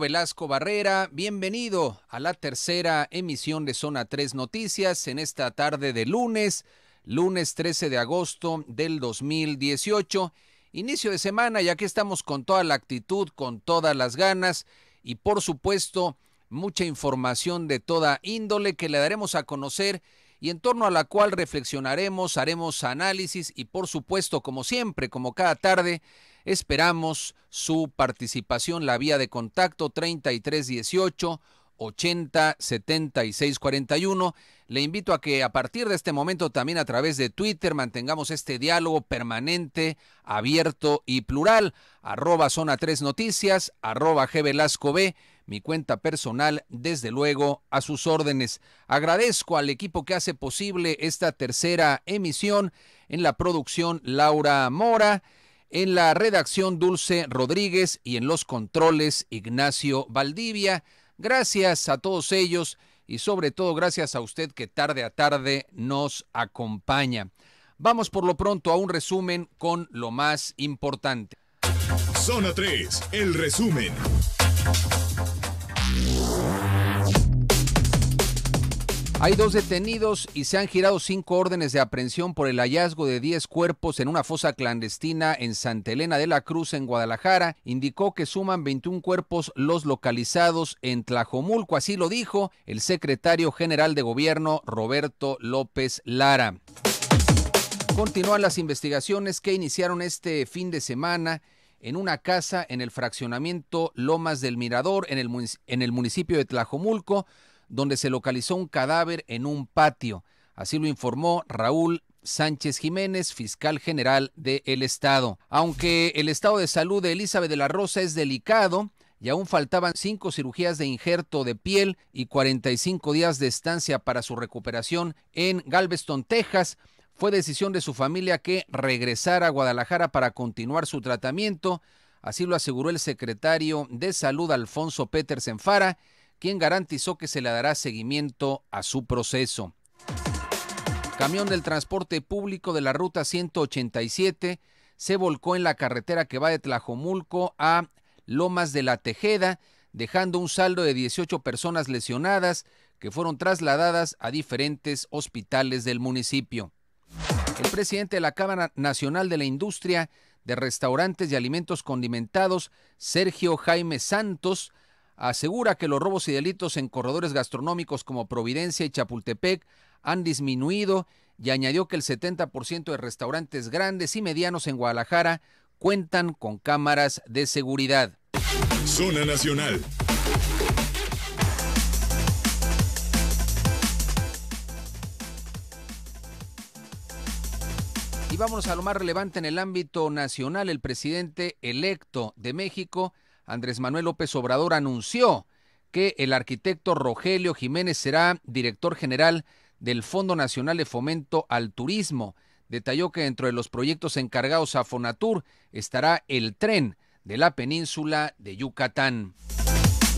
Velasco Barrera, bienvenido a la tercera emisión de Zona 3 Noticias en esta tarde de lunes, lunes 13 de agosto del 2018. Inicio de semana ya que estamos con toda la actitud, con todas las ganas y por supuesto mucha información de toda índole que le daremos a conocer y en torno a la cual reflexionaremos, haremos análisis y por supuesto, como siempre, como cada tarde, Esperamos su participación. La vía de contacto 3318 80 Le invito a que a partir de este momento también a través de Twitter mantengamos este diálogo permanente, abierto y plural. Arroba Zona 3 Noticias, arroba G Velasco B, mi cuenta personal, desde luego, a sus órdenes. Agradezco al equipo que hace posible esta tercera emisión en la producción Laura Mora. En la redacción Dulce Rodríguez y en los controles Ignacio Valdivia. Gracias a todos ellos y sobre todo gracias a usted que tarde a tarde nos acompaña. Vamos por lo pronto a un resumen con lo más importante. Zona 3, el resumen. Hay dos detenidos y se han girado cinco órdenes de aprehensión por el hallazgo de 10 cuerpos en una fosa clandestina en Santa Elena de la Cruz, en Guadalajara. Indicó que suman 21 cuerpos los localizados en Tlajomulco. Así lo dijo el secretario general de gobierno, Roberto López Lara. Continúan las investigaciones que iniciaron este fin de semana en una casa en el fraccionamiento Lomas del Mirador, en el, en el municipio de Tlajomulco donde se localizó un cadáver en un patio. Así lo informó Raúl Sánchez Jiménez, fiscal general del Estado. Aunque el estado de salud de Elizabeth de la Rosa es delicado, y aún faltaban cinco cirugías de injerto de piel y 45 días de estancia para su recuperación en Galveston, Texas. Fue decisión de su familia que regresara a Guadalajara para continuar su tratamiento, así lo aseguró el secretario de Salud Alfonso Petersen Fara quien garantizó que se le dará seguimiento a su proceso. Camión del transporte público de la ruta 187 se volcó en la carretera que va de Tlajomulco a Lomas de la Tejeda, dejando un saldo de 18 personas lesionadas que fueron trasladadas a diferentes hospitales del municipio. El presidente de la Cámara Nacional de la Industria de Restaurantes y Alimentos Condimentados, Sergio Jaime Santos, asegura que los robos y delitos en corredores gastronómicos como Providencia y Chapultepec han disminuido y añadió que el 70% de restaurantes grandes y medianos en Guadalajara cuentan con cámaras de seguridad. Zona Nacional. Y vamos a lo más relevante en el ámbito nacional. El presidente electo de México Andrés Manuel López Obrador anunció que el arquitecto Rogelio Jiménez será director general del Fondo Nacional de Fomento al Turismo. Detalló que dentro de los proyectos encargados a Fonatur estará el tren de la península de Yucatán.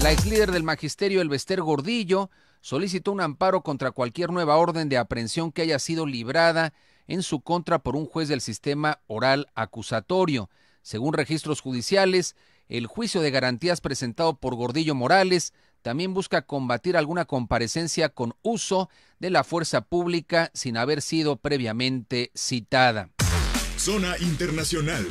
La ex líder del magisterio Elvester Gordillo solicitó un amparo contra cualquier nueva orden de aprehensión que haya sido librada en su contra por un juez del sistema oral acusatorio. Según registros judiciales, el juicio de garantías presentado por Gordillo Morales también busca combatir alguna comparecencia con uso de la fuerza pública sin haber sido previamente citada. Zona Internacional.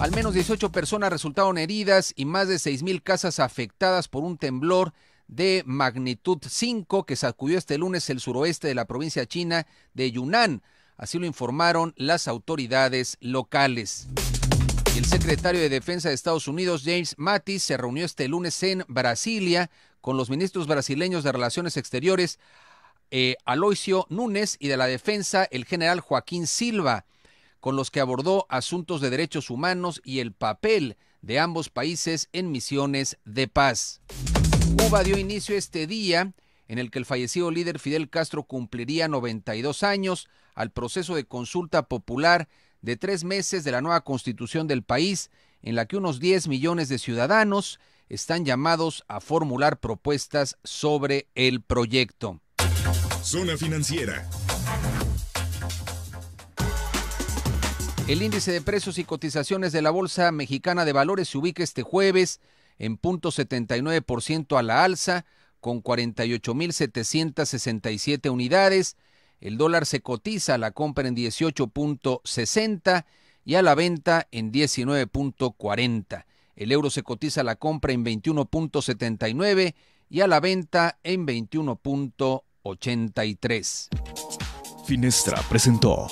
Al menos 18 personas resultaron heridas y más de 6.000 casas afectadas por un temblor de magnitud 5 que sacudió este lunes el suroeste de la provincia china de Yunnan. Así lo informaron las autoridades locales. El secretario de Defensa de Estados Unidos, James Mattis, se reunió este lunes en Brasilia con los ministros brasileños de Relaciones Exteriores, eh, Aloisio Núñez, y de la Defensa, el general Joaquín Silva, con los que abordó asuntos de derechos humanos y el papel de ambos países en misiones de paz. Cuba dio inicio este día en el que el fallecido líder Fidel Castro cumpliría 92 años al proceso de consulta popular de tres meses de la nueva constitución del país, en la que unos 10 millones de ciudadanos están llamados a formular propuestas sobre el proyecto. Zona financiera. El índice de precios y cotizaciones de la Bolsa Mexicana de Valores se ubica este jueves en 0.79% a la alza, con 48.767 unidades. El dólar se cotiza a la compra en 18.60 y a la venta en 19.40. El euro se cotiza a la compra en 21.79 y a la venta en 21.83. Finestra presentó